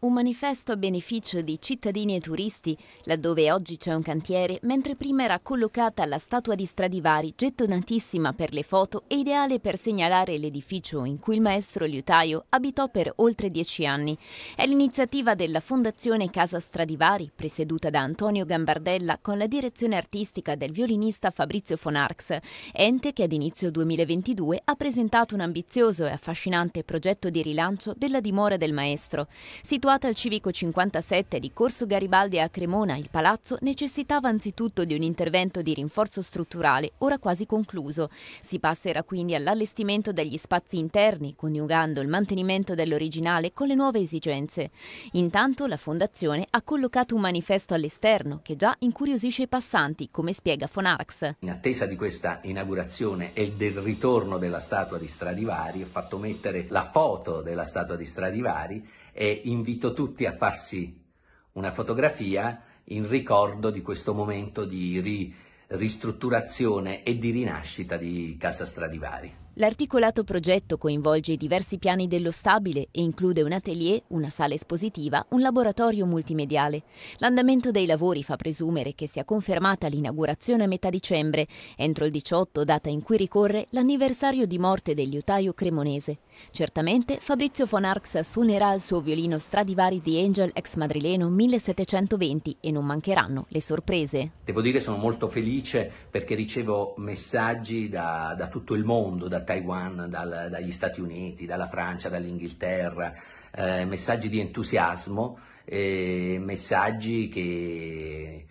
Un manifesto a beneficio di cittadini e turisti, laddove oggi c'è un cantiere, mentre prima era collocata la statua di Stradivari, gettonatissima per le foto e ideale per segnalare l'edificio in cui il maestro liutaio abitò per oltre dieci anni. È l'iniziativa della Fondazione Casa Stradivari, presieduta da Antonio Gambardella con la direzione artistica del violinista Fabrizio Fonarx, ente che ad inizio 2022 ha presentato un ambizioso e affascinante progetto di rilancio della dimora del maestro. Situato Situata al civico 57 di Corso Garibaldi a Cremona, il palazzo necessitava anzitutto di un intervento di rinforzo strutturale, ora quasi concluso. Si passerà quindi all'allestimento degli spazi interni, coniugando il mantenimento dell'originale con le nuove esigenze. Intanto la Fondazione ha collocato un manifesto all'esterno che già incuriosisce i passanti, come spiega Fonarax. In attesa di questa inaugurazione e del ritorno della statua di Stradivari, ho fatto mettere la foto della statua di Stradivari e invitare invito tutti a farsi una fotografia in ricordo di questo momento di ri- ristrutturazione e di rinascita di Casa Stradivari. L'articolato progetto coinvolge diversi piani dello stabile e include un atelier, una sala espositiva, un laboratorio multimediale. L'andamento dei lavori fa presumere che sia confermata l'inaugurazione a metà dicembre, entro il 18, data in cui ricorre l'anniversario di morte del liutaio cremonese. Certamente Fabrizio Fonarx suonerà il suo violino Stradivari di Angel ex madrileno 1720 e non mancheranno le sorprese. Devo dire che sono molto felice perché ricevo messaggi da, da tutto il mondo, da Taiwan, dal, dagli Stati Uniti, dalla Francia, dall'Inghilterra, eh, messaggi di entusiasmo, eh, messaggi che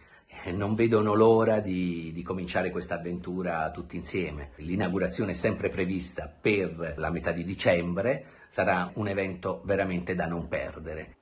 eh, non vedono l'ora di, di cominciare questa avventura tutti insieme. L'inaugurazione è sempre prevista per la metà di dicembre, sarà un evento veramente da non perdere.